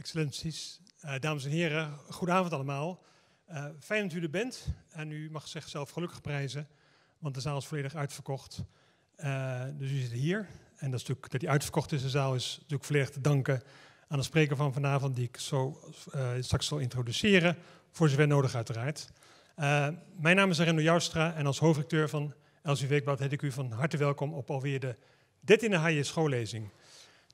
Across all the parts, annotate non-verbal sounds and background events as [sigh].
Excellenties, eh, dames en heren, goedenavond allemaal. Eh, fijn dat u er bent en u mag zichzelf gelukkig prijzen, want de zaal is volledig uitverkocht. Eh, dus u zit hier en dat, is natuurlijk, dat die uitverkocht is, de zaal, is natuurlijk volledig te danken aan de spreker van vanavond, die ik zo straks zal introduceren, voor zover nodig uiteraard. mijn naam is Arendo Joustra en als hoofdrecteur van LC Weekblad heet ik u van harte welkom op alweer de 13e HJ schoollezing.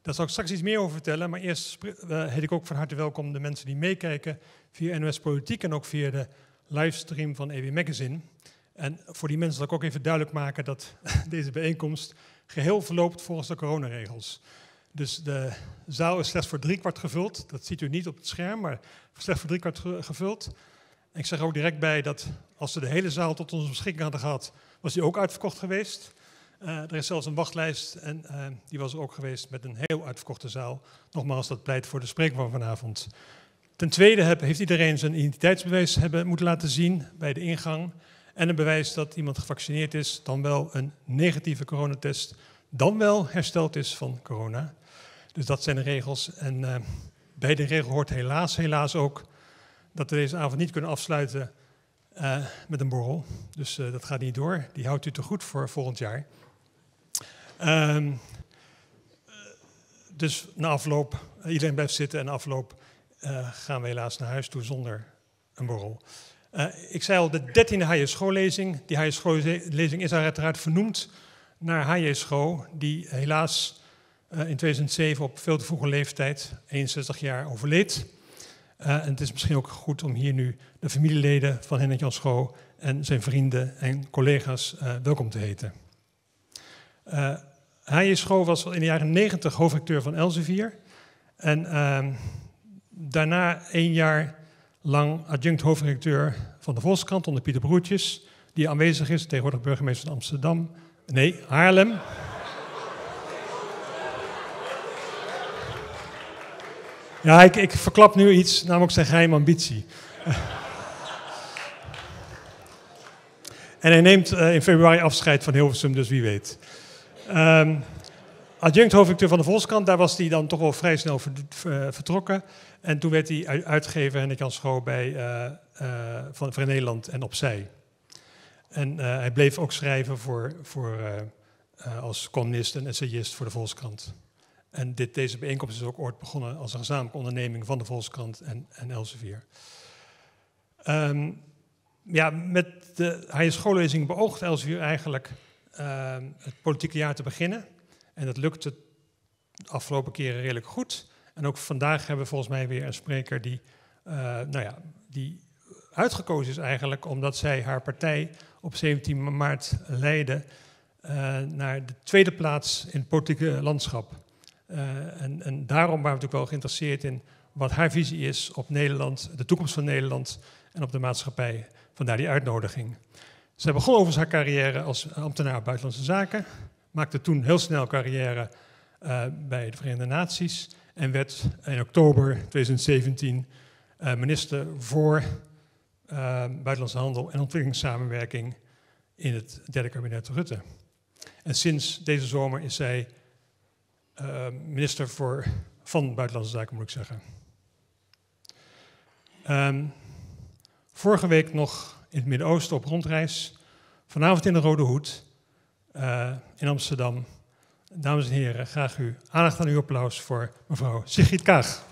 Daar zal ik straks iets meer over vertellen, maar eerst eh, heet ik ook van harte welkom de mensen die meekijken via NOS Politiek en ook via de livestream van EW Magazine. En voor die mensen zal ik ook even duidelijk maken dat [laughs] deze bijeenkomst geheel verloopt volgens de coronaregels. Dus de zaal is slechts voor driekwart gevuld. Dat ziet u niet op het scherm, maar slechts voor driekwart gevuld. En ik zeg ook direct bij dat als we de hele zaal tot onze beschikking hadden gehad, was die ook uitverkocht geweest. Eh, er is zelfs een wachtlijst en eh, die was er ook geweest met een heel uitverkochte zaal. Nogmaals, dat pleit voor de spreker van vanavond. Ten tweede heeft iedereen zijn identiteitsbewijs hebben moeten laten zien bij de ingang. En een bewijs dat iemand gevaccineerd is, dan wel een negatieve coronatest, dan wel hersteld is van corona. Dus dat zijn de regels. En eh, bij de regel hoort helaas, helaas ook dat we deze avond niet kunnen afsluiten eh, met een borrel. Dus eh, dat gaat niet door. Die houdt u te goed voor volgend jaar. Ehm, eh, dus na afloop, iedereen blijft zitten en na afloop gaan we helaas naar huis toe zonder een borrel. ik zei al, de dertiende hj schoollezing. Die hj schoollezing is uiteraard vernoemd naar hj School, die helaas in 2007 op veel te vroege leeftijd, 61 jaar, overleed. Eh, en het is misschien ook goed om hier nu de familieleden van Hennet Jan Schoo en zijn vrienden en collega's eh, welkom te heten. Hij eh, is Schoo was in de jaren 90 hoofdrecteur van Elsevier. En ehm, daarna één jaar lang adjunct hoofdrecteur van de Volkskrant onder Pieter Broertjes, die aanwezig is, tegenwoordig burgemeester van Amsterdam. Nee, Haarlem. Ja, ik, ik verklap nu iets, namelijk zijn geheime ambitie. en hij neemt eh, in februari afscheid van Hilversum, dus wie weet. Um, adjunct hoofdacteur van de Volkskrant, daar was hij dan toch wel vrij snel eh, vertrokken. En toen werd hij uitgever ik Jan Schoo bij uh, van Vrij Nederland en Opzij. En hij bleef ook schrijven voor, voor, als columnist en essayist voor de Volkskrant. En dit, deze bijeenkomst is ook ooit begonnen als een gezamenlijke onderneming van de Volkskrant en, en Elsevier. Um, ja, met de HS schoollezing beoogt Elsevier eigenlijk ehm, het politieke jaar te beginnen. En dat lukte de afgelopen keren redelijk goed. En ook vandaag hebben we volgens mij weer een spreker die, eh, nou ja, die uitgekozen is eigenlijk omdat zij haar partij op 17 maart leidde eh, naar de tweede plaats in het politieke landschap. Eh, en, en daarom waren we natuurlijk wel geïnteresseerd in wat haar visie is op Nederland, de toekomst van Nederland en op de maatschappij. Vandaar die uitnodiging. Zij begon overigens haar carrière als ambtenaar buitenlandse zaken, maakte toen heel snel carrière eh, bij de Verenigde Naties en werd in oktober 2017 eh, minister voor Buitenlandse Handel en Ontwikkelingssamenwerking in het derde kabinet Rutte. En sinds deze zomer is zij eh, minister voor, van Buitenlandse Zaken, moet ik zeggen. Ehm, vorige week nog in het Midden-Oosten op rondreis. Vanavond in de Rode Hoed eh, in Amsterdam. Dames en heren, graag u aandacht aan uw applaus voor mevrouw Sigrid Kaag.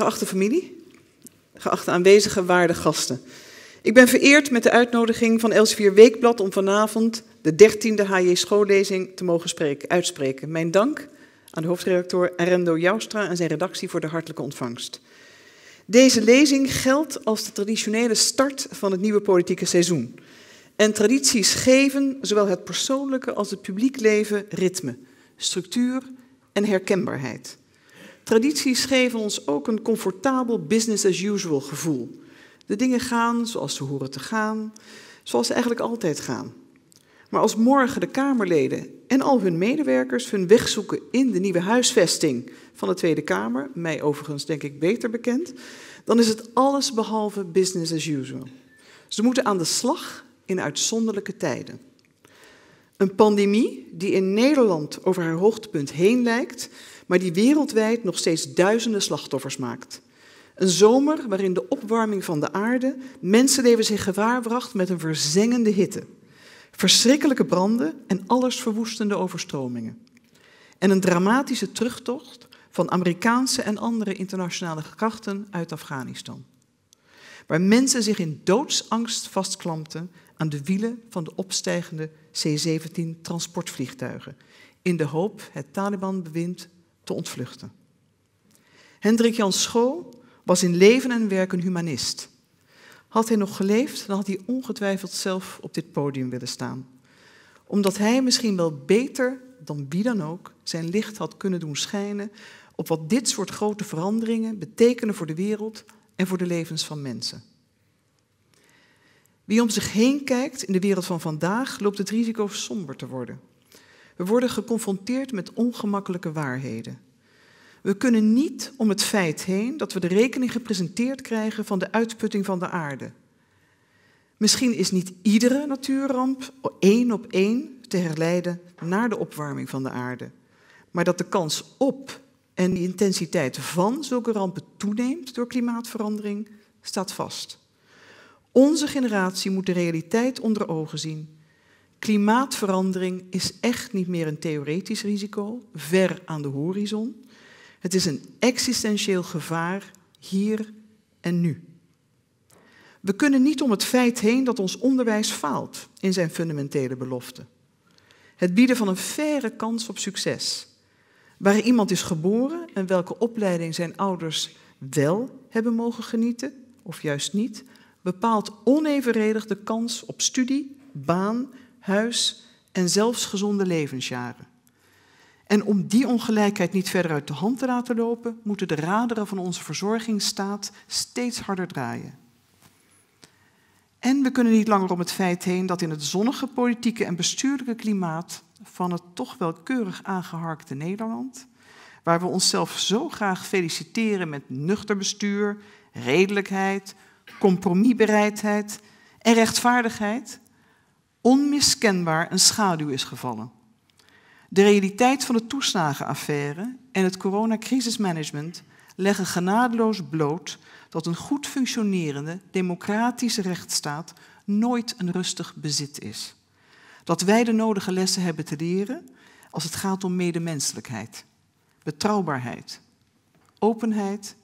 Geachte familie, geachte aanwezige waarde gasten. Ik ben vereerd met de uitnodiging van Elsevier Weekblad om vanavond de 13e HJ schoollezing te mogen spreken, uitspreken. Mijn dank aan de hoofdredacteur Arendo Joustra en zijn redactie voor de hartelijke ontvangst. Deze lezing geldt als de traditionele start van het nieuwe politieke seizoen. En tradities geven zowel het persoonlijke als het publiek leven ritme, structuur en herkenbaarheid. Tradities geven ons ook een comfortabel business as usual gevoel. De dingen gaan zoals ze horen te gaan, zoals ze eigenlijk altijd gaan. Maar als morgen de Kamerleden en al hun medewerkers hun weg zoeken in de nieuwe huisvesting van de Tweede Kamer, mij overigens denk ik beter bekend, dan is het alles behalve business as usual. Ze moeten aan de slag in uitzonderlijke tijden. Een pandemie die in Nederland over haar hoogtepunt heen lijkt, maar die wereldwijd nog steeds duizenden slachtoffers maakt. Een zomer waarin de opwarming van de aarde mensenlevens in gevaar bracht met een verzengende hitte. Verschrikkelijke branden en allesverwoestende overstromingen. En een dramatische terugtocht van Amerikaanse en andere internationale krachten uit Afghanistan. Waar mensen zich in doodsangst vastklampten aan de wielen van de opstijgende C-17 transportvliegtuigen. In de hoop het Taliban-bewind ontvluchten. Hendrik Jan Schoo was in leven en werk een humanist. Had hij nog geleefd, dan had hij ongetwijfeld zelf op dit podium willen staan. Omdat hij misschien wel beter dan wie dan ook zijn licht had kunnen doen schijnen op wat dit soort grote veranderingen betekenen voor de wereld en voor de levens van mensen. Wie om zich heen kijkt in de wereld van vandaag loopt het risico somber te worden. We worden geconfronteerd met ongemakkelijke waarheden. We kunnen niet om het feit heen dat we de rekening gepresenteerd krijgen van de uitputting van de aarde. Misschien is niet iedere natuurramp één op één te herleiden naar de opwarming van de aarde. Maar dat de kans op en de intensiteit van zulke rampen toeneemt door klimaatverandering, staat vast. Onze generatie moet de realiteit onder ogen zien Klimaatverandering is echt niet meer een theoretisch risico, ver aan de horizon. Het is een existentieel gevaar hier en nu. We kunnen niet om het feit heen dat ons onderwijs faalt in zijn fundamentele belofte. Het bieden van een faire kans op succes, waar iemand is geboren en welke opleiding zijn ouders wel hebben mogen genieten, of juist niet, bepaalt onevenredig de kans op studie, baan huis en zelfs gezonde levensjaren. En om die ongelijkheid niet verder uit de hand te laten lopen, moeten de raderen van onze verzorgingsstaat steeds harder draaien. En we kunnen niet langer om het feit heen dat in het zonnige politieke en bestuurlijke klimaat van het toch wel keurig aangeharkte Nederland, waar we onszelf zo graag feliciteren met nuchter bestuur, redelijkheid, compromisbereidheid en rechtvaardigheid, onmiskenbaar een schaduw is gevallen. De realiteit van de toeslagenaffaire en het coronacrisismanagement leggen genadeloos bloot dat een goed functionerende democratische rechtsstaat nooit een rustig bezit is. Dat wij de nodige lessen hebben te leren als het gaat om medemenselijkheid, betrouwbaarheid, openheid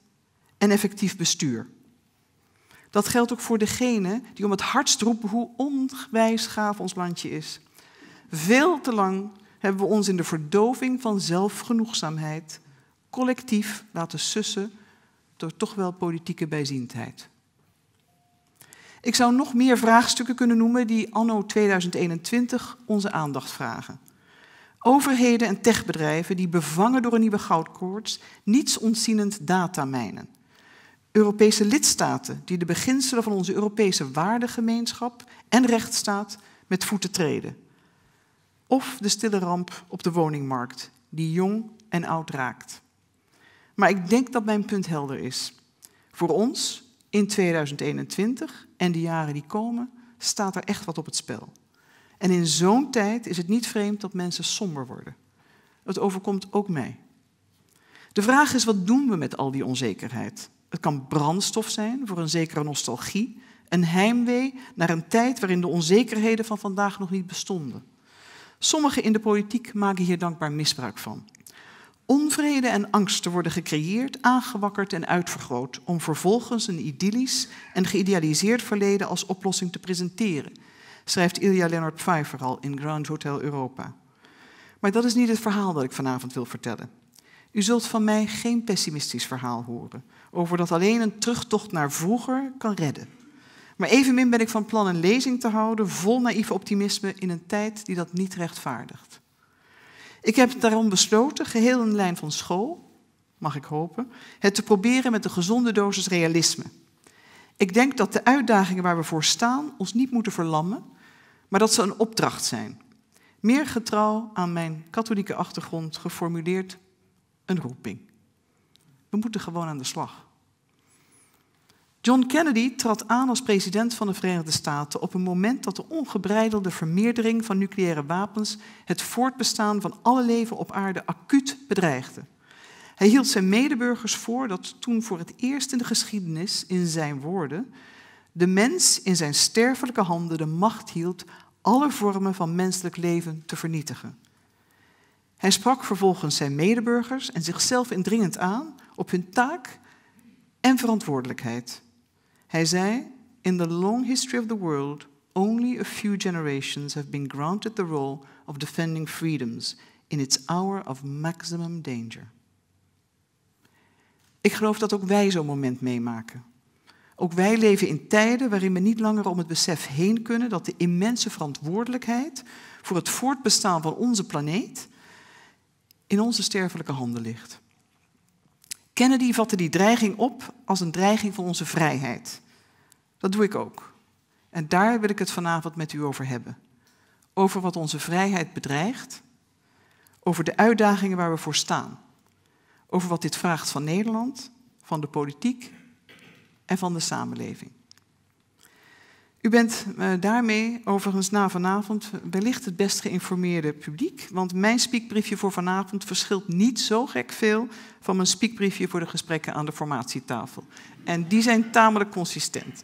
en effectief bestuur. Dat geldt ook voor degene die om het hardst roepen hoe onwijs gaaf ons landje is. Veel te lang hebben we ons in de verdoving van zelfgenoegzaamheid collectief laten sussen door toch wel politieke bijziendheid. Ik zou nog meer vraagstukken kunnen noemen die anno 2021 onze aandacht vragen. Overheden en techbedrijven die bevangen door een nieuwe goudkoorts niets ontzienend data Europese lidstaten die de beginselen van onze Europese waardegemeenschap en rechtsstaat met voeten treden. Of de stille ramp op de woningmarkt, die jong en oud raakt. Maar ik denk dat mijn punt helder is. Voor ons in 2021 en de jaren die komen, staat er echt wat op het spel. En in zo'n tijd is het niet vreemd dat mensen somber worden. Het overkomt ook mij. De vraag is, wat doen we met al die onzekerheid? Het kan brandstof zijn voor een zekere nostalgie, een heimwee naar een tijd waarin de onzekerheden van vandaag nog niet bestonden. Sommigen in de politiek maken hier dankbaar misbruik van. Onvrede en angsten worden gecreëerd, aangewakkerd en uitvergroot om vervolgens een idyllisch en geïdealiseerd verleden als oplossing te presenteren, schrijft Ilja Leonard Pfeiffer al in Grand Hotel Europa. Maar dat is niet het verhaal dat ik vanavond wil vertellen. U zult van mij geen pessimistisch verhaal horen over dat alleen een terugtocht naar vroeger kan redden. Maar evenmin ben ik van plan een lezing te houden vol naïef optimisme in een tijd die dat niet rechtvaardigt. Ik heb daarom besloten, geheel in lijn van school, mag ik hopen, het te proberen met een gezonde dosis realisme. Ik denk dat de uitdagingen waar we voor staan ons niet moeten verlammen, maar dat ze een opdracht zijn. Meer getrouw aan mijn katholieke achtergrond geformuleerd een roeping. We moeten gewoon aan de slag. John Kennedy trad aan als president van de Verenigde Staten op een moment dat de ongebreidelde vermeerdering van nucleaire wapens het voortbestaan van alle leven op aarde acuut bedreigde. Hij hield zijn medeburgers voor dat toen voor het eerst in de geschiedenis, in zijn woorden, de mens in zijn sterfelijke handen de macht hield alle vormen van menselijk leven te vernietigen. Hij sprak vervolgens zijn medeburgers en zichzelf indringend aan op hun taak en verantwoordelijkheid. Hij zei: In the long history of the world, only a few generations have been granted the role of defending freedoms in its hour of maximum danger. Ik geloof dat ook wij zo'n moment meemaken. Ook wij leven in tijden waarin we niet langer om het besef heen kunnen dat de immense verantwoordelijkheid voor het voortbestaan van onze planeet in onze sterfelijke handen ligt. Kennedy vatte die dreiging op als een dreiging van onze vrijheid. Dat doe ik ook. En daar wil ik het vanavond met u over hebben. Over wat onze vrijheid bedreigt, over de uitdagingen waar we voor staan, over wat dit vraagt van Nederland, van de politiek en van de samenleving. U bent eh, daarmee overigens na vanavond wellicht het best geïnformeerde publiek, want mijn spiekbriefje voor vanavond verschilt niet zo gek veel van mijn spiekbriefje voor de gesprekken aan de formatietafel. En die zijn tamelijk consistent.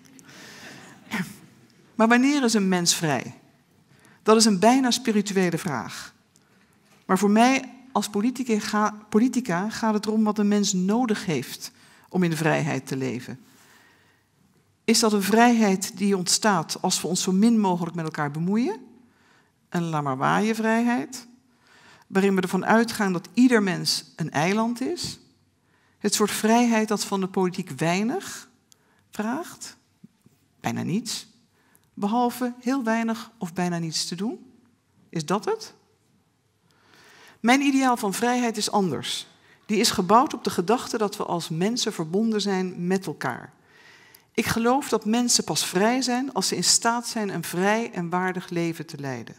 Maar wanneer is een mens vrij? Dat is een bijna spirituele vraag. Maar voor mij als politica, gaat het erom wat een mens nodig heeft om in vrijheid te leven is dat een vrijheid die ontstaat als we ons zo min mogelijk met elkaar bemoeien. Een la vrijheid, waarin we ervan uitgaan dat ieder mens een eiland is. Het soort vrijheid dat van de politiek weinig vraagt, bijna niets, behalve heel weinig of bijna niets te doen. Is dat het? Mijn ideaal van vrijheid is anders. Die is gebouwd op de gedachte dat we als mensen verbonden zijn met elkaar. Ik geloof dat mensen pas vrij zijn als ze in staat zijn een vrij en waardig leven te leiden.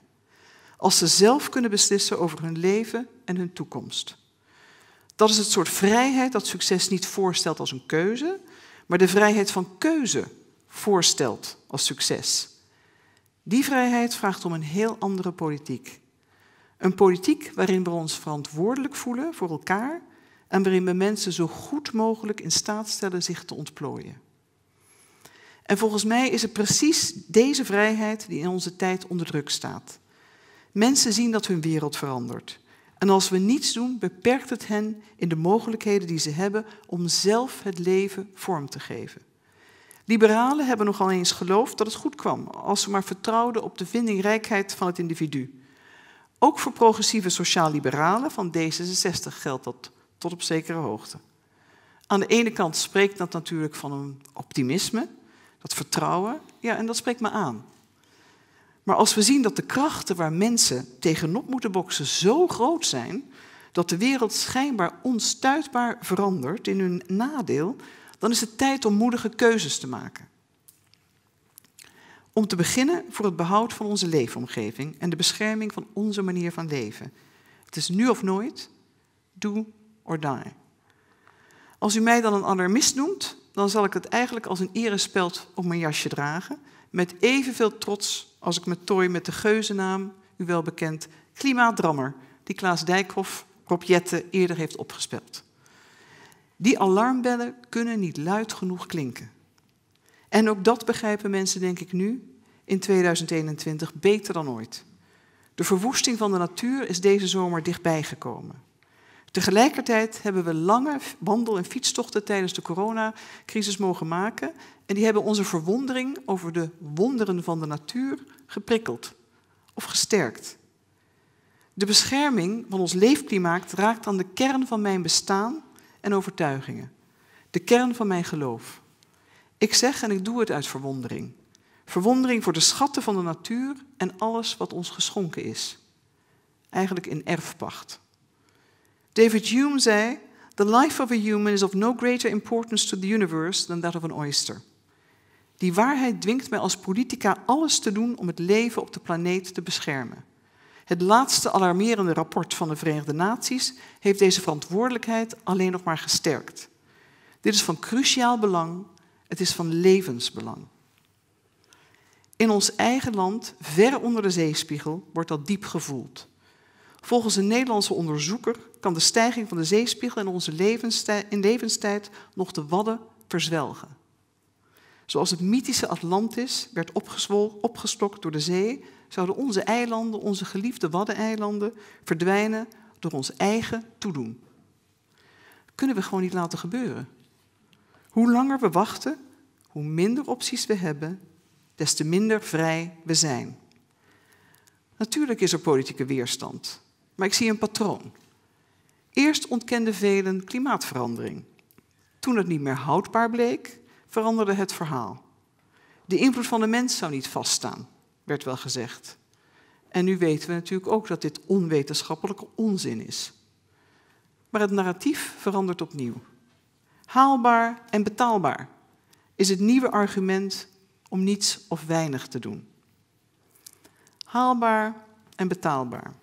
Als ze zelf kunnen beslissen over hun leven en hun toekomst. Dat is het soort vrijheid dat succes niet voorstelt als een keuze, maar de vrijheid van keuze voorstelt als succes. Die vrijheid vraagt om een heel andere politiek. Een politiek waarin we ons verantwoordelijk voelen voor elkaar en waarin we mensen zo goed mogelijk in staat stellen zich te ontplooien. En volgens mij is het precies deze vrijheid die in onze tijd onder druk staat. Mensen zien dat hun wereld verandert. En als we niets doen, beperkt het hen in de mogelijkheden die ze hebben om zelf het leven vorm te geven. Liberalen hebben nogal eens geloofd dat het goed kwam als ze maar vertrouwden op de vindingrijkheid van het individu. Ook voor progressieve sociaal-liberalen van D66 geldt dat tot op zekere hoogte. Aan de ene kant spreekt dat natuurlijk van een optimisme, dat vertrouwen, ja, en dat spreekt me aan. Maar als we zien dat de krachten waar mensen tegenop moeten boksen zo groot zijn, dat de wereld schijnbaar onstuitbaar verandert in hun nadeel, dan is het tijd om moedige keuzes te maken. Om te beginnen voor het behoud van onze leefomgeving en de bescherming van onze manier van leven. Het is nu of nooit, do or die. Als u mij dan een alarmist noemt, dan zal ik het eigenlijk als een erenspeld op mijn jasje dragen. Met evenveel trots als ik me tooi met de geuzennaam, u wel bekend, klimaatdrammer, die Klaas Dijkhoff Rob Jette eerder heeft opgespeld. Die alarmbellen kunnen niet luid genoeg klinken. En ook dat begrijpen mensen, denk ik nu, in 2021 beter dan ooit. De verwoesting van de natuur is deze zomer dichtbij gekomen. Tegelijkertijd hebben we lange wandel- en fietstochten tijdens de coronacrisis mogen maken. En die hebben onze verwondering over de wonderen van de natuur geprikkeld of gesterkt. De bescherming van ons leefklimaat raakt aan de kern van mijn bestaan en overtuigingen. De kern van mijn geloof. Ik zeg en ik doe het uit verwondering. Verwondering voor de schatten van de natuur en alles wat ons geschonken is. Eigenlijk in erfpacht. David Hume zei: The life of a human is of no greater importance to the universe than that of an oyster. Die waarheid dwingt mij als politica alles te doen om het leven op de planeet te beschermen. Het laatste alarmerende rapport van de Verenigde Naties heeft deze verantwoordelijkheid alleen nog maar gesterkt. Dit is van cruciaal belang, het is van levensbelang. In ons eigen land, ver onder de zeespiegel, wordt dat diep gevoeld. Volgens een Nederlandse onderzoeker kan de stijging van de zeespiegel in onze levenstijd, in nog de wadden verzwelgen. Zoals het mythische Atlantis werd opgestokt door de zee, zouden onze eilanden, onze geliefde Waddeneilanden, verdwijnen door ons eigen toedoen. kunnen we gewoon niet laten gebeuren. Hoe langer we wachten, hoe minder opties we hebben, des te minder vrij we zijn. Natuurlijk is er politieke weerstand. Maar ik zie een patroon. Eerst ontkenden velen klimaatverandering. Toen het niet meer houdbaar bleek, veranderde het verhaal. De invloed van de mens zou niet vaststaan, werd wel gezegd. En nu weten we natuurlijk ook dat dit onwetenschappelijke onzin is. Maar het narratief verandert opnieuw. Haalbaar en betaalbaar is het nieuwe argument om niets of weinig te doen. Haalbaar en betaalbaar.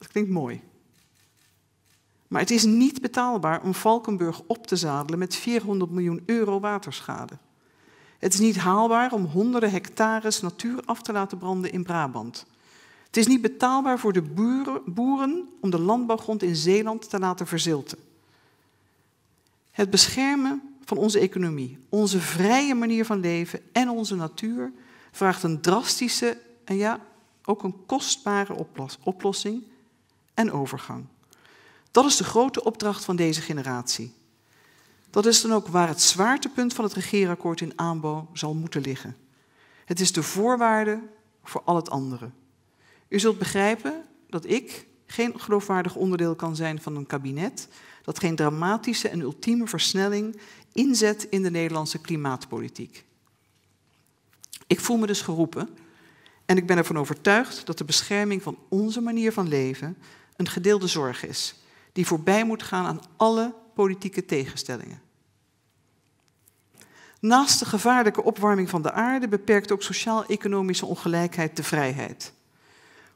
Dat klinkt mooi. Maar het is niet betaalbaar om Valkenburg op te zadelen met 400 miljoen euro waterschade. Het is niet haalbaar om honderden hectares natuur af te laten branden in Brabant. Het is niet betaalbaar voor de boeren, om de landbouwgrond in Zeeland te laten verzilten. Het beschermen van onze economie, onze vrije manier van leven en onze natuur vraagt een drastische en ja, ook een kostbare oplossing en overgang. Dat is de grote opdracht van deze generatie. Dat is dan ook waar het zwaartepunt van het regeerakkoord in aanbouw zal moeten liggen. Het is de voorwaarde voor al het andere. U zult begrijpen dat ik geen geloofwaardig onderdeel kan zijn van een kabinet dat geen dramatische en ultieme versnelling inzet in de Nederlandse klimaatpolitiek. Ik voel me dus geroepen en ik ben ervan overtuigd dat de bescherming van onze manier van leven een gedeelde zorg is, die voorbij moet gaan aan alle politieke tegenstellingen. Naast de gevaarlijke opwarming van de aarde beperkt ook sociaal-economische ongelijkheid de vrijheid.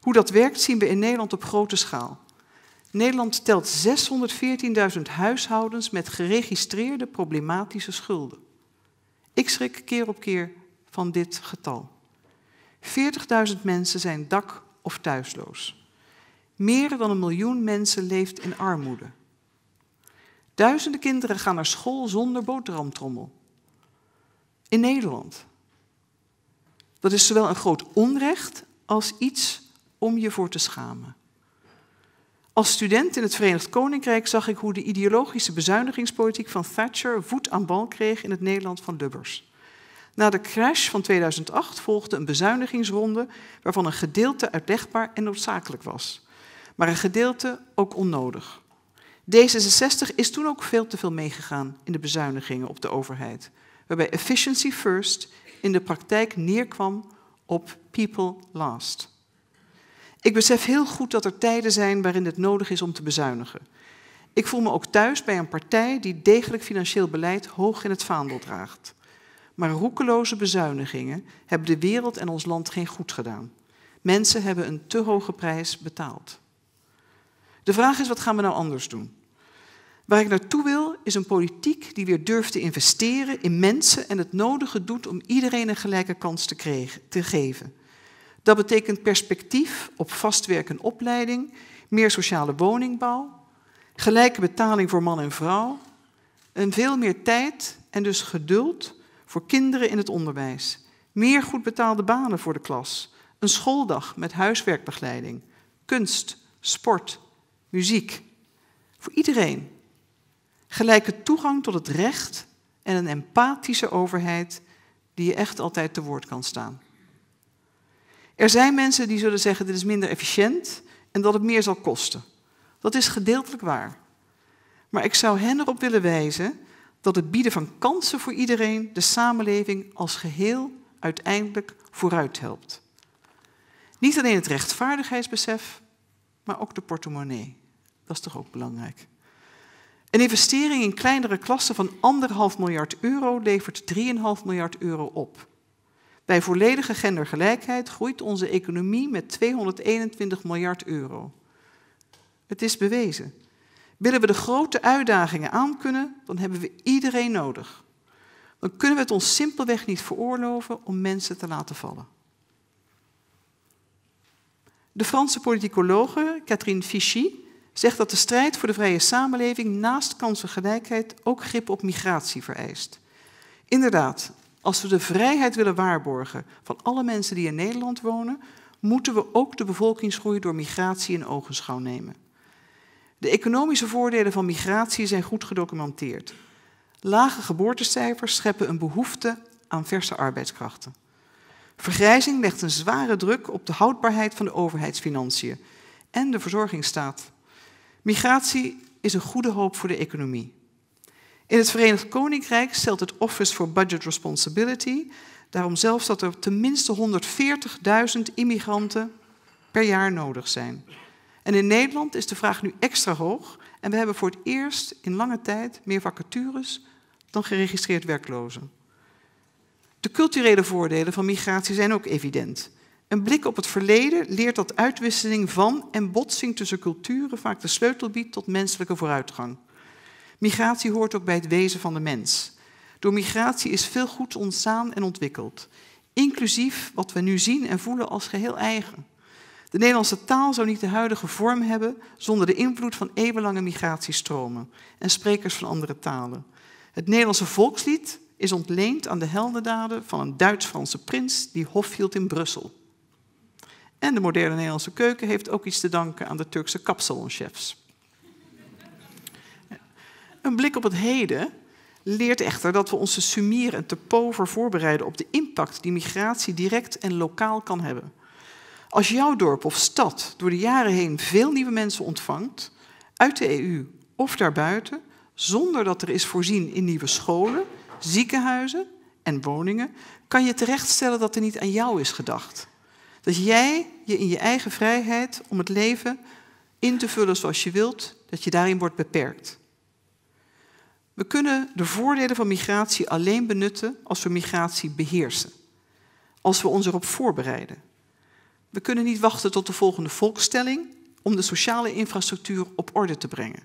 Hoe dat werkt zien we in Nederland op grote schaal. Nederland telt 614.000 huishoudens met geregistreerde problematische schulden. Ik schrik keer op keer van dit getal. 40.000 mensen zijn dak- of thuisloos. Meer dan een miljoen mensen leeft in armoede. Duizenden kinderen gaan naar school zonder boterhamtrommel. In Nederland. Dat is zowel een groot onrecht als iets om je voor te schamen. Als student in het Verenigd Koninkrijk zag ik hoe de ideologische bezuinigingspolitiek van Thatcher voet aan bal kreeg in het Nederland van Lubbers. Na de crash van 2008 volgde een bezuinigingsronde waarvan een gedeelte uitlegbaar en noodzakelijk was maar een gedeelte ook onnodig. D66 is toen ook veel te veel meegegaan in de bezuinigingen op de overheid, waarbij efficiency first in de praktijk neerkwam op people last. Ik besef heel goed dat er tijden zijn waarin het nodig is om te bezuinigen. Ik voel me ook thuis bij een partij die degelijk financieel beleid hoog in het vaandel draagt. Maar roekeloze bezuinigingen hebben de wereld en ons land geen goed gedaan. Mensen hebben een te hoge prijs betaald. De vraag is, wat gaan we nou anders doen? Waar ik naartoe wil, is een politiek die weer durft te investeren in mensen en het nodige doet om iedereen een gelijke kans te, kregen, te geven. Dat betekent perspectief op vastwerk en opleiding, meer sociale woningbouw, gelijke betaling voor man en vrouw, een veel meer tijd en dus geduld voor kinderen in het onderwijs, meer goed betaalde banen voor de klas, een schooldag met huiswerkbegeleiding, kunst, sport, muziek. Voor iedereen. Gelijke toegang tot het recht en een empathische overheid die je echt altijd te woord kan staan. Er zijn mensen die zullen zeggen dit is minder efficiënt en dat het meer zal kosten. Dat is gedeeltelijk waar. Maar ik zou hen erop willen wijzen dat het bieden van kansen voor iedereen de samenleving als geheel uiteindelijk vooruit helpt. Niet alleen het rechtvaardigheidsbesef, maar ook de portemonnee. Dat is toch ook belangrijk. Een investering in kleinere klassen van anderhalf miljard euro levert 3,5 miljard euro op. Bij volledige gendergelijkheid groeit onze economie met 221 miljard euro. Het is bewezen. Willen we de grote uitdagingen aankunnen, dan hebben we iedereen nodig. Dan kunnen we het ons simpelweg niet veroorloven om mensen te laten vallen. De Franse politicologe Catherine Fichy zegt dat de strijd voor de vrije samenleving naast kansengelijkheid ook grip op migratie vereist. Inderdaad, als we de vrijheid willen waarborgen van alle mensen die in Nederland wonen, moeten we ook de bevolkingsgroei door migratie in ogenschouw nemen. De economische voordelen van migratie zijn goed gedocumenteerd. Lage geboortecijfers scheppen een behoefte aan verse arbeidskrachten. Vergrijzing legt een zware druk op de houdbaarheid van de overheidsfinanciën en de verzorgingsstaat. Migratie is een goede hoop voor de economie. In het Verenigd Koninkrijk stelt het Office for Budget Responsibility daarom zelfs dat er tenminste 140.000 immigranten per jaar nodig zijn. En in Nederland is de vraag nu extra hoog en we hebben voor het eerst in lange tijd meer vacatures dan geregistreerd werklozen. De culturele voordelen van migratie zijn ook evident. Een blik op het verleden leert dat uitwisseling van en botsing tussen culturen vaak de sleutel biedt tot menselijke vooruitgang. Migratie hoort ook bij het wezen van de mens. Door migratie is veel goed ontstaan en ontwikkeld, inclusief wat we nu zien en voelen als geheel eigen. De Nederlandse taal zou niet de huidige vorm hebben zonder de invloed van eeuwenlange migratiestromen en sprekers van andere talen. Het Nederlandse volkslied is ontleend aan de heldendaden van een Duits-Franse prins die hof hield in Brussel. En de moderne Nederlandse keuken heeft ook iets te danken aan de Turkse kapsalonchefs. Een blik op het heden leert echter dat we onze sumier en pover voorbereiden op de impact die migratie direct en lokaal kan hebben. Als jouw dorp of stad door de jaren heen veel nieuwe mensen ontvangt, uit de EU of daarbuiten, zonder dat er is voorzien in nieuwe scholen, ziekenhuizen en woningen, kan je terechtstellen dat er niet aan jou is gedacht. Dat jij je in je eigen vrijheid om het leven in te vullen zoals je wilt, dat je daarin wordt beperkt. We kunnen de voordelen van migratie alleen benutten als we migratie beheersen. Als we ons erop voorbereiden. We kunnen niet wachten tot de volgende volkstelling om de sociale infrastructuur op orde te brengen.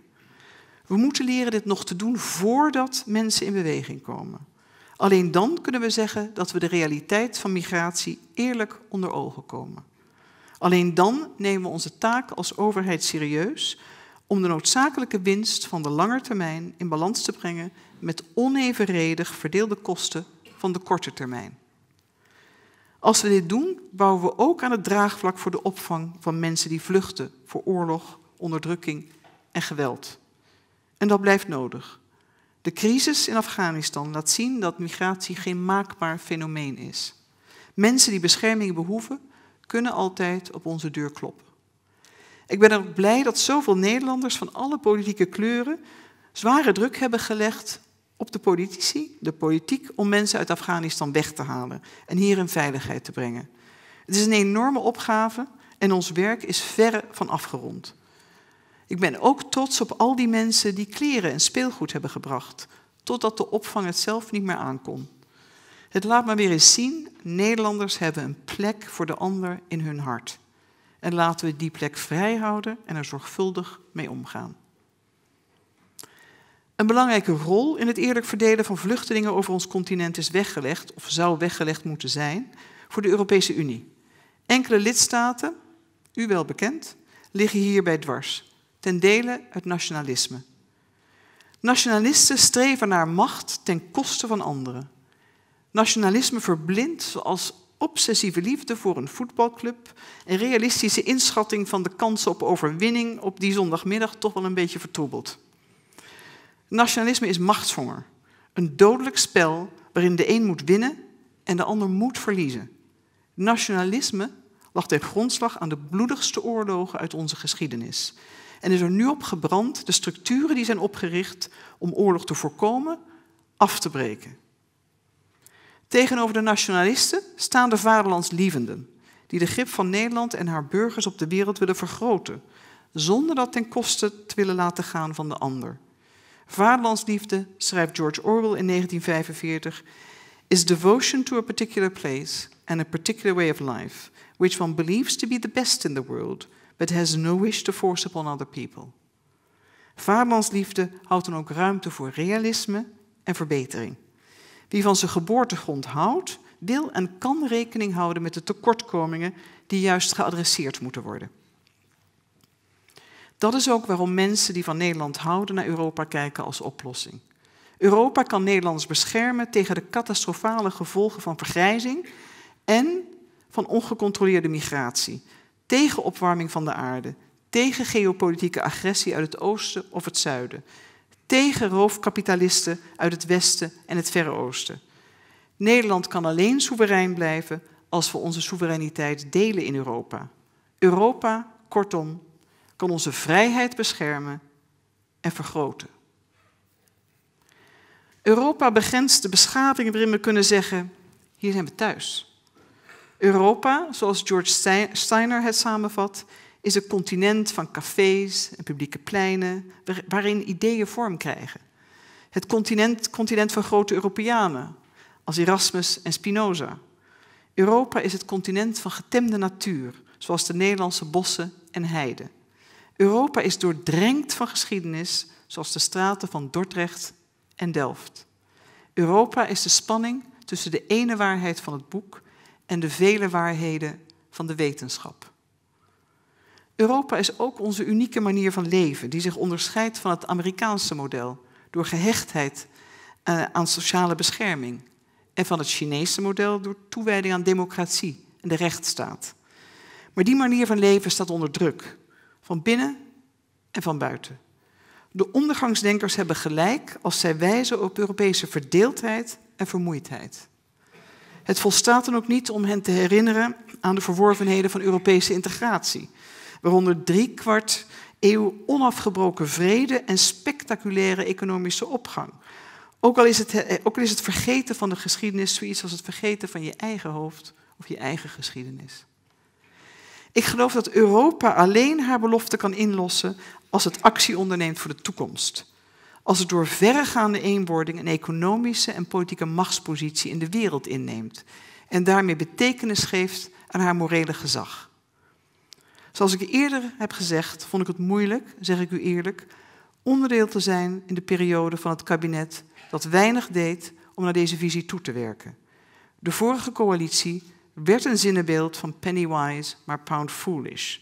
We moeten leren dit nog te doen voordat mensen in beweging komen. Alleen dan kunnen we zeggen dat we de realiteit van migratie eerlijk onder ogen komen. Alleen dan nemen we onze taak als overheid serieus om de noodzakelijke winst van de lange termijn in balans te brengen met onevenredig verdeelde kosten van de korte termijn. Als we dit doen, bouwen we ook aan het draagvlak voor de opvang van mensen die vluchten voor oorlog, onderdrukking en geweld. En dat blijft nodig. De crisis in Afghanistan laat zien dat migratie geen maakbaar fenomeen is. Mensen die bescherming behoeven, kunnen altijd op onze deur kloppen. Ik ben er blij dat zoveel Nederlanders van alle politieke kleuren zware druk hebben gelegd op de politici, de politiek, om mensen uit Afghanistan weg te halen en hier in veiligheid te brengen. Het is een enorme opgave en ons werk is verre van afgerond. Ik ben ook trots op al die mensen die kleren en speelgoed hebben gebracht, totdat de opvang het zelf niet meer aankon. Het laat me weer eens zien, Nederlanders hebben een plek voor de ander in hun hart. En laten we die plek vrijhouden en er zorgvuldig mee omgaan. Een belangrijke rol in het eerlijk verdelen van vluchtelingen over ons continent is weggelegd, of zou weggelegd moeten zijn, voor de Europese Unie. Enkele lidstaten, u wel bekend, liggen hierbij dwars ten dele het nationalisme. Nationalisten streven naar macht ten koste van anderen. Nationalisme verblindt zoals obsessieve liefde voor een voetbalclub en realistische inschatting van de kansen op overwinning op die zondagmiddag toch wel een beetje vertroebeld. Nationalisme is machtshonger, een dodelijk spel waarin de een moet winnen en de ander moet verliezen. Nationalisme lag ten grondslag aan de bloedigste oorlogen uit onze geschiedenis en is er nu op gebrand de structuren die zijn opgericht om oorlog te voorkomen, af te breken. Tegenover de nationalisten staan de vaderlandslievenden, die de grip van Nederland en haar burgers op de wereld willen vergroten, zonder dat ten koste te willen laten gaan van de ander. Vaderlandsliefde, schrijft George Orwell in 1945, is devotion to a particular place and a particular way of life, which one believes to be the best in the world, but has no wish to force upon other people. liefde houdt dan ook ruimte voor realisme en verbetering. Wie van zijn geboortegrond houdt, wil en kan rekening houden met de tekortkomingen die juist geadresseerd moeten worden. Dat is ook waarom mensen die van Nederland houden naar Europa kijken als oplossing. Europa kan Nederlanders beschermen tegen de catastrofale gevolgen van vergrijzing en van ongecontroleerde migratie, tegen opwarming van de aarde, tegen geopolitieke agressie uit het oosten of het zuiden, tegen roofkapitalisten uit het westen en het Verre Oosten. Nederland kan alleen soeverein blijven als we onze soevereiniteit delen in Europa. Europa, kortom, kan onze vrijheid beschermen en vergroten. Europa begrenst de beschaving waarin we kunnen zeggen: hier zijn we thuis. Europa, zoals George Steiner het samenvat, is een continent van cafés en publieke pleinen waarin ideeën vorm krijgen. Het continent, continent van grote Europeanen, als Erasmus en Spinoza. Europa is het continent van getemde natuur, zoals de Nederlandse bossen en heide. Europa is doordrenkt van geschiedenis, zoals de straten van Dordrecht en Delft. Europa is de spanning tussen de ene waarheid van het boek en de vele waarheden van de wetenschap. Europa is ook onze unieke manier van leven, die zich onderscheidt van het Amerikaanse model door gehechtheid eh, aan sociale bescherming en van het Chinese model door toewijding aan democratie en de rechtsstaat. Maar die manier van leven staat onder druk, van binnen en van buiten. De ondergangsdenkers hebben gelijk als zij wijzen op Europese verdeeldheid en vermoeidheid. Het volstaat dan ook niet om hen te herinneren aan de verworvenheden van Europese integratie, waaronder drie kwart eeuw onafgebroken vrede en spectaculaire economische opgang. Ook al, is het, eh, ook al is het vergeten van de geschiedenis zoiets als het vergeten van je eigen hoofd of je eigen geschiedenis. Ik geloof dat Europa alleen haar belofte kan inlossen als het actie onderneemt voor de toekomst als het door verregaande eenwording een economische en politieke machtspositie in de wereld inneemt en daarmee betekenis geeft aan haar morele gezag. Zoals ik eerder heb gezegd, vond ik het moeilijk, zeg ik u eerlijk, onderdeel te zijn in de periode van het kabinet dat weinig deed om naar deze visie toe te werken. De vorige coalitie werd een zinnenbeeld van Pennywise, maar pound foolish.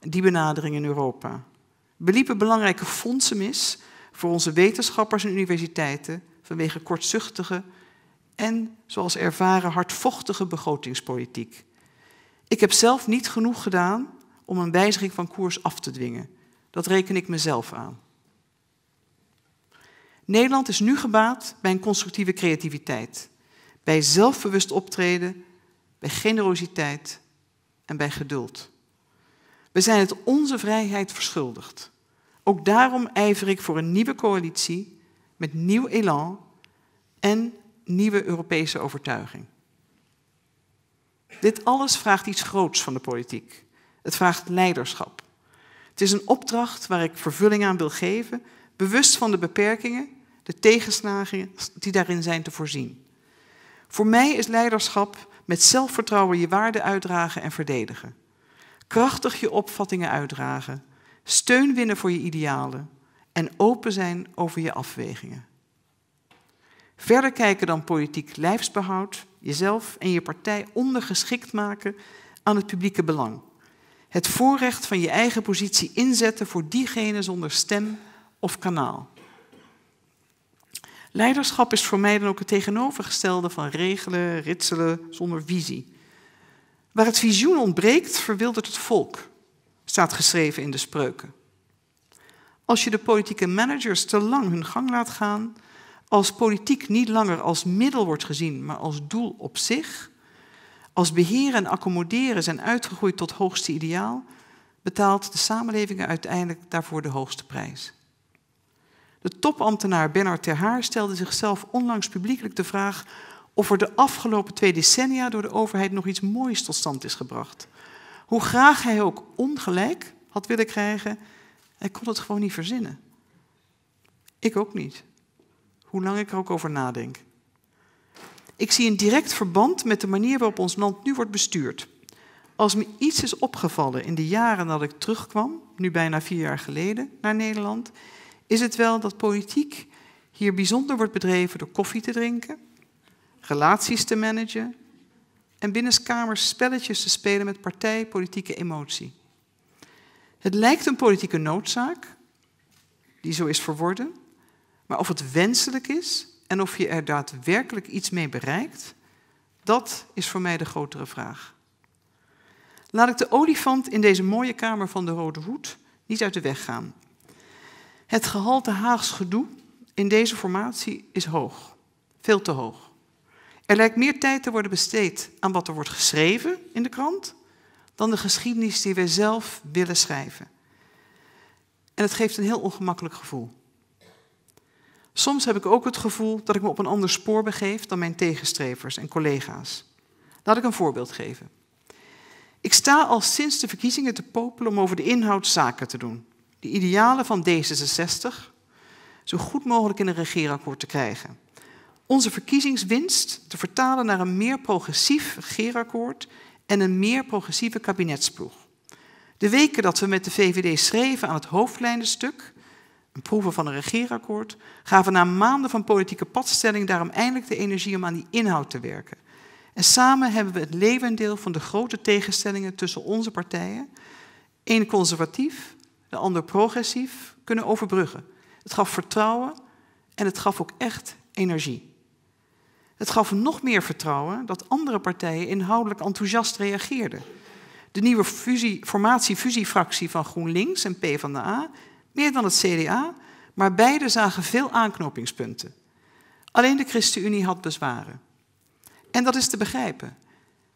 Die benadering in Europa. We liepen belangrijke fondsen mis voor onze wetenschappers en universiteiten vanwege kortzuchtige en, zoals ervaren, hardvochtige begrotingspolitiek. Ik heb zelf niet genoeg gedaan om een wijziging van koers af te dwingen. Dat reken ik mezelf aan. Nederland is nu gebaat bij een constructieve creativiteit, bij zelfbewust optreden, bij generositeit en bij geduld. We zijn het onze vrijheid verschuldigd. Ook daarom ijver ik voor een nieuwe coalitie met nieuw elan en nieuwe Europese overtuiging. Dit alles vraagt iets groots van de politiek. Het vraagt leiderschap. Het is een opdracht waar ik vervulling aan wil geven, bewust van de beperkingen, de tegenslagen die daarin zijn te voorzien. Voor mij is leiderschap met zelfvertrouwen je waarden uitdragen en verdedigen. Krachtig je opvattingen uitdragen steun winnen voor je idealen en open zijn over je afwegingen. Verder kijken dan politiek lijfsbehoud, jezelf en je partij ondergeschikt maken aan het publieke belang. Het voorrecht van je eigen positie inzetten voor diegene zonder stem of kanaal. Leiderschap is voor mij dan ook het tegenovergestelde van regelen, ritselen zonder visie. Waar het visioen ontbreekt, verwildert het volk staat geschreven in de spreuken. Als je de politieke managers te lang hun gang laat gaan, als politiek niet langer als middel wordt gezien, maar als doel op zich, als beheren en accommoderen zijn uitgegroeid tot hoogste ideaal, betaalt de samenleving uiteindelijk daarvoor de hoogste prijs. De topambtenaar Bernard Terhaar stelde zichzelf onlangs publiekelijk de vraag of er de afgelopen twee decennia door de overheid nog iets moois tot stand is gebracht. Hoe graag hij ook ongelijk had willen krijgen, hij kon het gewoon niet verzinnen. Ik ook niet, hoe lang ik er ook over nadenk. Ik zie een direct verband met de manier waarop ons land nu wordt bestuurd. Als me iets is opgevallen in de jaren dat ik terugkwam, nu bijna vier jaar geleden, naar Nederland, is het wel dat politiek hier bijzonder wordt bedreven door koffie te drinken, relaties te managen, en binnenskamers spelletjes te spelen met partijpolitieke emotie. Het lijkt een politieke noodzaak, die zo is verworden, maar of het wenselijk is en of je er daadwerkelijk iets mee bereikt, dat is voor mij de grotere vraag. Laat ik de olifant in deze mooie kamer van de Rode Hoed niet uit de weg gaan. Het gehalte Haags gedoe in deze formatie is hoog, veel te hoog. Er lijkt meer tijd te worden besteed aan wat er wordt geschreven in de krant dan de geschiedenis die wij zelf willen schrijven. En het geeft een heel ongemakkelijk gevoel. Soms heb ik ook het gevoel dat ik me op een ander spoor begeef dan mijn tegenstrevers en collega's. Laat ik een voorbeeld geven. Ik sta al sinds de verkiezingen te popelen om over de inhoud zaken te doen. De idealen van D66 zo goed mogelijk in een regeerakkoord te krijgen. Onze verkiezingswinst te vertalen naar een meer progressief regeerakkoord en een meer progressieve kabinetsploeg. De weken dat we met de VVD schreven aan het hoofdlijnenstuk, een proeven van een regeerakkoord, gaven na maanden van politieke padstelling daarom eindelijk de energie om aan die inhoud te werken. En samen hebben we het levendeel van de grote tegenstellingen tussen onze partijen, één conservatief, de ander progressief, kunnen overbruggen. Het gaf vertrouwen en het gaf ook echt energie. Het gaf nog meer vertrouwen dat andere partijen inhoudelijk enthousiast reageerden. De nieuwe fusie, formatie-fusiefractie van GroenLinks en PvdA, meer dan het CDA, maar beide zagen veel aanknopingspunten. Alleen de ChristenUnie had bezwaren. En dat is te begrijpen.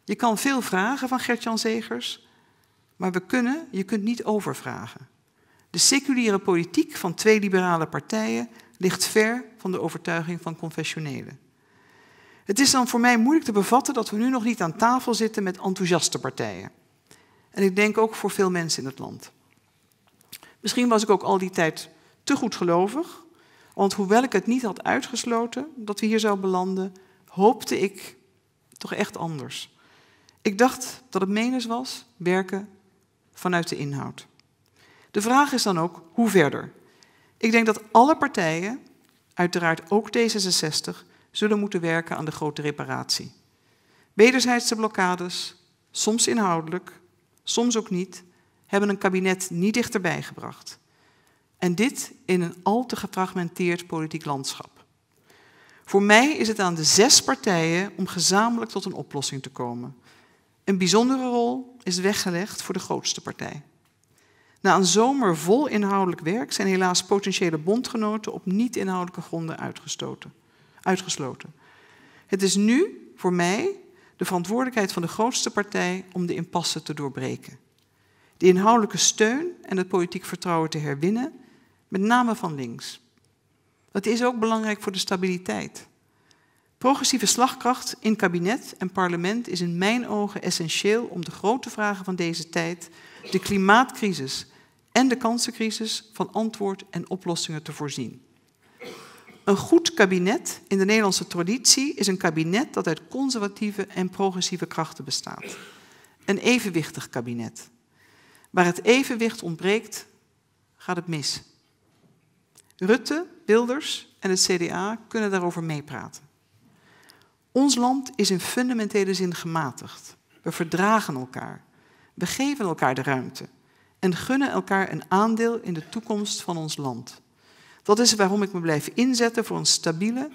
Je kan veel vragen van Gert-Jan Zegers, maar we kunnen, je kunt niet overvragen. De seculiere politiek van twee liberale partijen ligt ver van de overtuiging van confessionelen. Het is dan voor mij moeilijk te bevatten dat we nu nog niet aan tafel zitten met enthousiaste partijen. En ik denk ook voor veel mensen in het land. Misschien was ik ook al die tijd te goed gelovig, want hoewel ik het niet had uitgesloten dat we hier zouden belanden, hoopte ik toch echt anders. Ik dacht dat het menens was werken vanuit de inhoud. De vraag is dan ook hoe verder. Ik denk dat alle partijen, uiteraard ook D66, zullen moeten werken aan de grote reparatie. Wederzijdse blokkades, soms inhoudelijk, soms ook niet, hebben een kabinet niet dichterbij gebracht. En dit in een al te gefragmenteerd politiek landschap. Voor mij is het aan de zes partijen om gezamenlijk tot een oplossing te komen. Een bijzondere rol is weggelegd voor de grootste partij. Na een zomer vol inhoudelijk werk zijn helaas potentiële bondgenoten op niet-inhoudelijke gronden uitgestoten uitgesloten. Het is nu voor mij de verantwoordelijkheid van de grootste partij om de impasse te doorbreken. De inhoudelijke steun en het politiek vertrouwen te herwinnen, met name van links. Dat is ook belangrijk voor de stabiliteit. Progressieve slagkracht in kabinet en parlement is in mijn ogen essentieel om de grote vragen van deze tijd, de klimaatcrisis en de kansencrisis, van antwoord en oplossingen te voorzien. Een goed kabinet in de Nederlandse traditie is een kabinet dat uit conservatieve en progressieve krachten bestaat. Een evenwichtig kabinet. Waar het evenwicht ontbreekt, gaat het mis. Rutte, Wilders en het CDA kunnen daarover meepraten. Ons land is in fundamentele zin gematigd. We verdragen elkaar. We geven elkaar de ruimte en gunnen elkaar een aandeel in de toekomst van ons land. Dat is waarom ik me blijf inzetten voor een stabiele,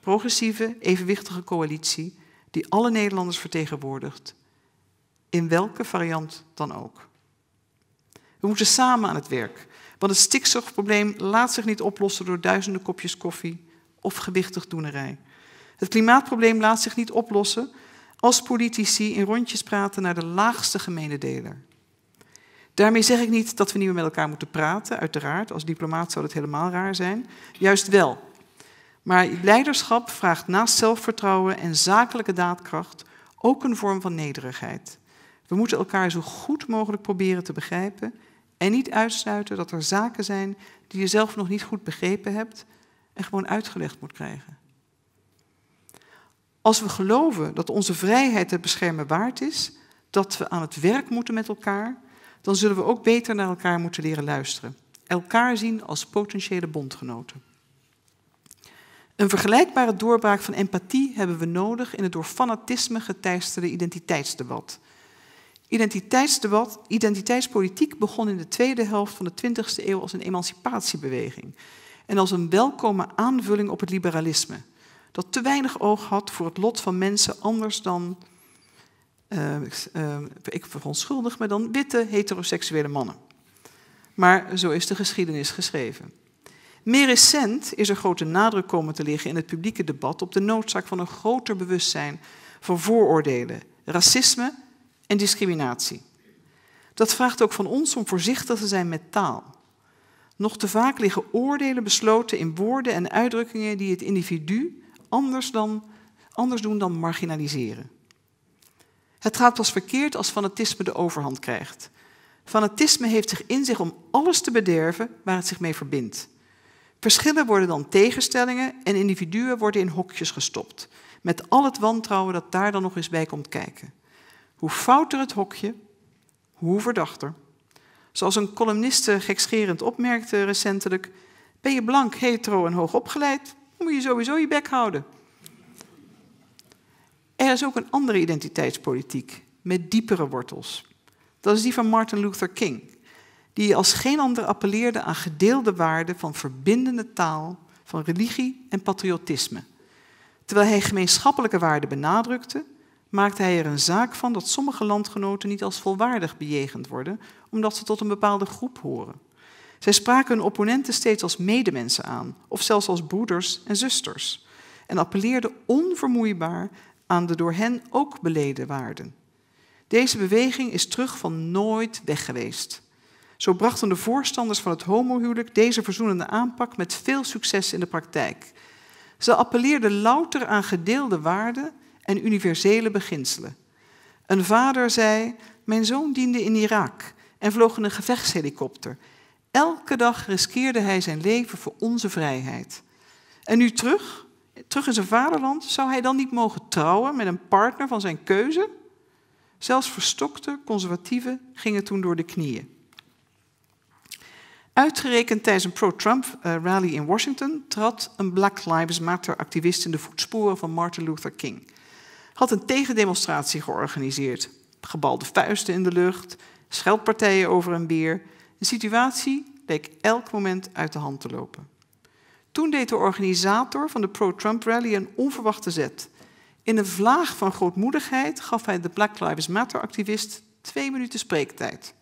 progressieve, evenwichtige coalitie die alle Nederlanders vertegenwoordigt, in welke variant dan ook. We moeten samen aan het werk, want het stikstofprobleem laat zich niet oplossen door duizenden kopjes koffie of gewichtig doenerij. Het klimaatprobleem laat zich niet oplossen als politici in rondjes praten naar de laagste gemene deler. Daarmee zeg ik niet dat we niet meer met elkaar moeten praten, uiteraard. Als diplomaat zou dat helemaal raar zijn. Juist wel. Maar leiderschap vraagt naast zelfvertrouwen en zakelijke daadkracht ook een vorm van nederigheid. We moeten elkaar zo goed mogelijk proberen te begrijpen en niet uitsluiten dat er zaken zijn die je zelf nog niet goed begrepen hebt en gewoon uitgelegd moet krijgen. Als we geloven dat onze vrijheid het beschermen waard is, dat we aan het werk moeten met elkaar, dan zullen we ook beter naar elkaar moeten leren luisteren. Elkaar zien als potentiële bondgenoten. Een vergelijkbare doorbraak van empathie hebben we nodig in het door fanatisme geteisterde identiteitsdebat. Identiteitsdebat, identiteitspolitiek begon in de tweede helft van de 20e eeuw als een emancipatiebeweging en als een welkome aanvulling op het liberalisme, dat te weinig oog had voor het lot van mensen anders dan uh, ik, uh, ik verontschuldig me dan witte heteroseksuele mannen. Maar zo is de geschiedenis geschreven. Meer recent is er grote nadruk komen te liggen in het publieke debat op de noodzaak van een groter bewustzijn van vooroordelen, racisme en discriminatie. Dat vraagt ook van ons om voorzichtig te zijn met taal. Nog te vaak liggen oordelen besloten in woorden en uitdrukkingen die het individu anders, dan, anders doen dan marginaliseren. Het gaat pas verkeerd als fanatisme de overhand krijgt. Fanatisme heeft zich in zich om alles te bederven waar het zich mee verbindt. Verschillen worden dan tegenstellingen en individuen worden in hokjes gestopt, met al het wantrouwen dat daar dan nog eens bij komt kijken. Hoe fouter het hokje, hoe verdachter. Zoals een columniste gekscherend opmerkte recentelijk: ben je blank, hetero en hoogopgeleid, moet je sowieso je bek houden. Er is ook een andere identiteitspolitiek met diepere wortels. Dat is die van Martin Luther King, die als geen ander appelleerde aan gedeelde waarden van verbindende taal, van religie en patriotisme. Terwijl hij gemeenschappelijke waarden benadrukte, maakte hij er een zaak van dat sommige landgenoten niet als volwaardig bejegend worden, omdat ze tot een bepaalde groep horen. Zij spraken hun opponenten steeds als medemensen aan, of zelfs als broeders en zusters, en appelleerden onvermoeibaar aan de door hen ook beleden waarden. Deze beweging is terug van nooit weg geweest. Zo brachten de voorstanders van het homohuwelijk deze verzoenende aanpak met veel succes in de praktijk. Ze appelleerden louter aan gedeelde waarden en universele beginselen. Een vader zei: Mijn zoon diende in Irak en vloog in een gevechtshelikopter. Elke dag riskeerde hij zijn leven voor onze vrijheid. En nu terug, terug in zijn vaderland, zou hij dan niet mogen trouwen met een partner van zijn keuze? Zelfs verstokte conservatieven gingen toen door de knieën. Uitgerekend tijdens een pro-Trump-rally eh, in Washington trad een Black Lives Matter-activist in de voetsporen van Martin Luther King. Had een tegendemonstratie georganiseerd. Gebalde vuisten in de lucht, scheldpartijen over een bier. De situatie leek elk moment uit de hand te lopen. Toen deed de organisator van de pro-Trump rally een onverwachte zet. In een vlaag van grootmoedigheid gaf hij de Black Lives Matter activist twee minuten spreektijd.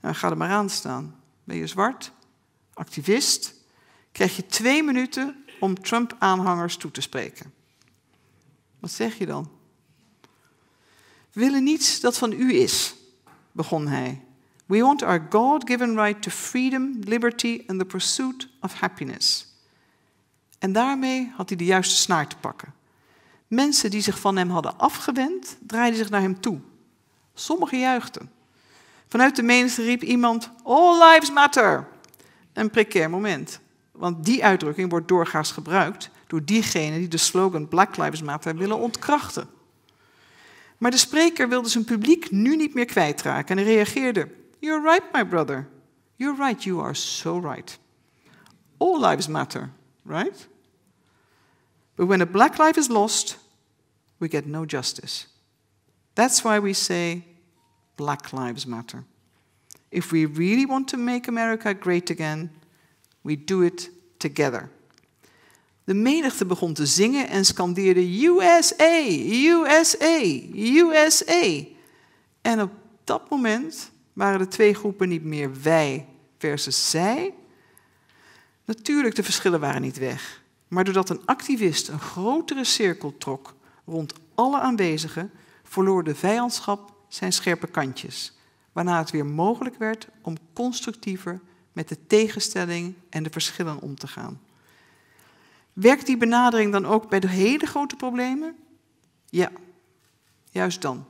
Nou, ga er maar aan staan. Ben je zwart, activist, krijg je twee minuten om Trump-aanhangers toe te spreken. Wat zeg je dan? We willen niets dat van u is, begon hij. We want our God-given right to freedom, liberty and the pursuit of happiness. En daarmee had hij de juiste snaar te pakken. Mensen die zich van hem hadden afgewend, draaiden zich naar hem toe. Sommigen juichten. Vanuit de menigte riep iemand: All lives matter! Een precair moment, want die uitdrukking wordt doorgaans gebruikt door diegenen die de slogan Black Lives Matter willen ontkrachten. Maar de spreker wilde zijn publiek nu niet meer kwijtraken en reageerde: You're right, my brother. You're right, you are so right. All lives matter, right? But when a black life is lost, we get no justice. That's why we say Black Lives Matter. If we really want to make America great again, we do it together. De menigte begon te zingen en scandeerde USA, USA, USA. En op dat moment waren de twee groepen niet meer wij versus zij. Natuurlijk, de verschillen waren niet weg. Maar doordat een activist een grotere cirkel trok rond alle aanwezigen, verloor de vijandschap zijn scherpe kantjes, waarna het weer mogelijk werd om constructiever met de tegenstelling en de verschillen om te gaan. Werkt die benadering dan ook bij de hele grote problemen? Ja, juist dan.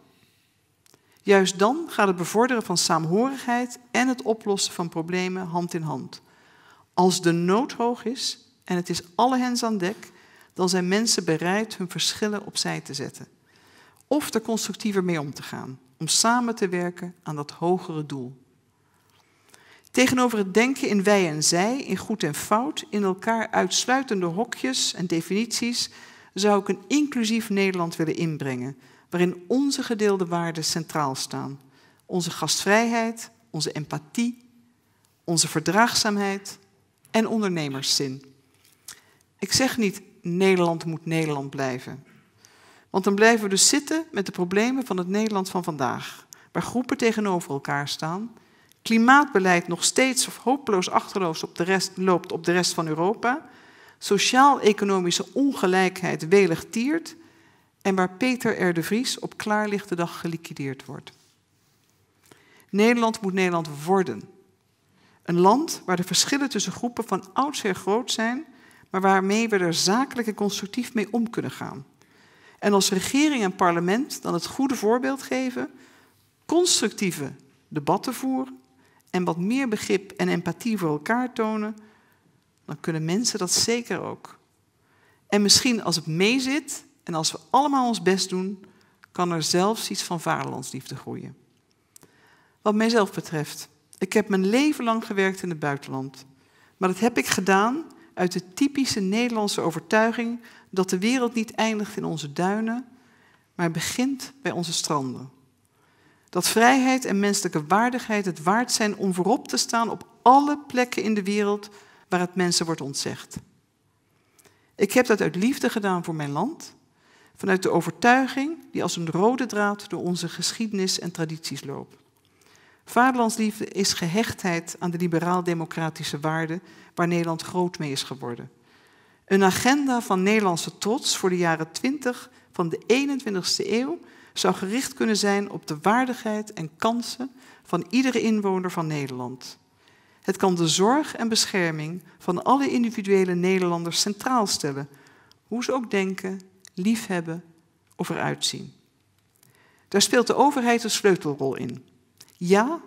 Juist dan gaat het bevorderen van saamhorigheid en het oplossen van problemen hand in hand. Als de nood hoog is, en het is alle hens aan dek, dan zijn mensen bereid hun verschillen opzij te zetten. Of er constructiever mee om te gaan, om samen te werken aan dat hogere doel. Tegenover het denken in wij en zij, in goed en fout, in elkaar uitsluitende hokjes en definities, zou ik een inclusief Nederland willen inbrengen, waarin onze gedeelde waarden centraal staan. Onze gastvrijheid, onze empathie, onze verdraagzaamheid en ondernemerszin. Ik zeg niet Nederland moet Nederland blijven. Want dan blijven we dus zitten met de problemen van het Nederland van vandaag, waar groepen tegenover elkaar staan, klimaatbeleid nog steeds hopeloos achterloos op de rest, loopt op de rest van Europa, sociaal-economische ongelijkheid welig tiert en waar Peter R. de Vries op klaarlichte dag geliquideerd wordt. Nederland moet Nederland worden. Een land waar de verschillen tussen groepen van oudsher groot zijn maar waarmee we er zakelijk en constructief mee om kunnen gaan. En als regering en parlement dan het goede voorbeeld geven, constructieve debatten voeren en wat meer begrip en empathie voor elkaar tonen, dan kunnen mensen dat zeker ook. En misschien als het meezit en als we allemaal ons best doen, kan er zelfs iets van vaderlandsliefde groeien. Wat mijzelf betreft, ik heb mijn leven lang gewerkt in het buitenland. Maar dat heb ik gedaan uit de typische Nederlandse overtuiging dat de wereld niet eindigt in onze duinen, maar begint bij onze stranden. Dat vrijheid en menselijke waardigheid het waard zijn om voorop te staan op alle plekken in de wereld waar het mensen wordt ontzegd. Ik heb dat uit liefde gedaan voor mijn land, vanuit de overtuiging die als een rode draad door onze geschiedenis en tradities loopt. Vaderlandsliefde is gehechtheid aan de liberaal-democratische waarden waar Nederland groot mee is geworden. Een agenda van Nederlandse trots voor de jaren 20 van de 21ste eeuw zou gericht kunnen zijn op de waardigheid en kansen van iedere inwoner van Nederland. Het kan de zorg en bescherming van alle individuele Nederlanders centraal stellen, hoe ze ook denken, liefhebben of eruit zien. Daar speelt de overheid een sleutelrol in. Ja,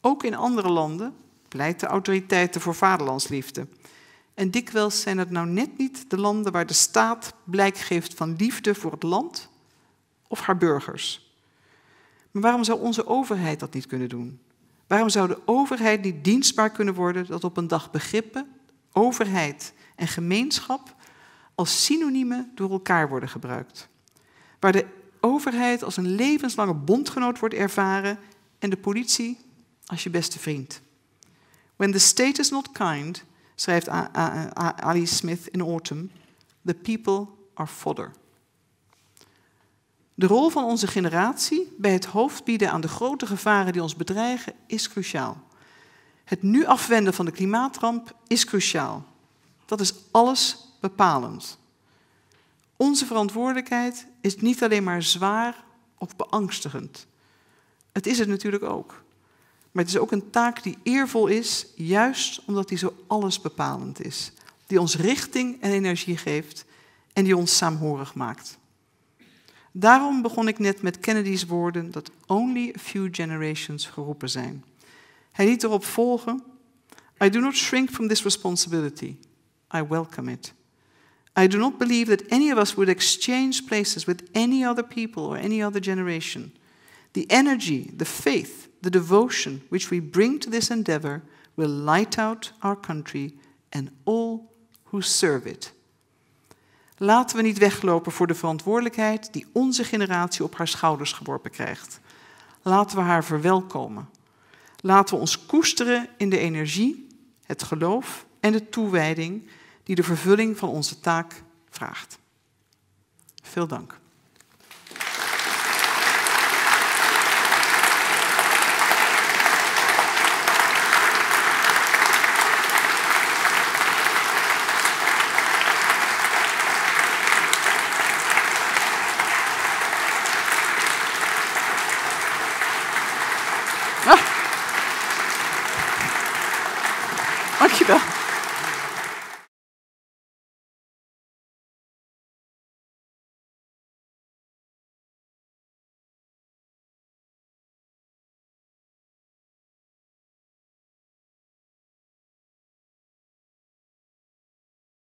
ook in andere landen pleiten autoriteiten voor vaderlandsliefde. En dikwijls zijn het nou net niet de landen waar de staat blijk geeft van liefde voor het land of haar burgers. Maar waarom zou onze overheid dat niet kunnen doen? Waarom zou de overheid niet dienstbaar kunnen worden dat op een dag begrippen, overheid en gemeenschap als synoniemen door elkaar worden gebruikt? Waar de overheid als een levenslange bondgenoot wordt ervaren en de politie als je beste vriend. When the state is not kind, schrijft Ali Smith in Autumn, the people are fodder. De rol van onze generatie bij het hoofd bieden aan de grote gevaren die ons bedreigen is cruciaal. Het nu afwenden van de klimaatramp is cruciaal. Dat is alles bepalend. Onze verantwoordelijkheid is niet alleen maar zwaar of beangstigend. Het is het natuurlijk ook. Maar het is ook een taak die eervol is, juist omdat die zo allesbepalend is. Die ons richting en energie geeft en die ons saamhorig maakt. Daarom begon ik net met Kennedy's woorden dat only a few generations geroepen zijn. Hij liet erop volgen: I do not shrink from this responsibility. I welcome it. I do not believe that any of us would exchange places with any other people or any other generation. The energy, the faith, the devotion which we bring to this endeavor will light out our country and all who serve it. Laten we niet weglopen voor de verantwoordelijkheid die onze generatie op haar schouders geworpen krijgt. Laten we haar verwelkomen. Laten we ons koesteren in de energie, het geloof en de toewijding die de vervulling van onze taak vraagt. Veel dank.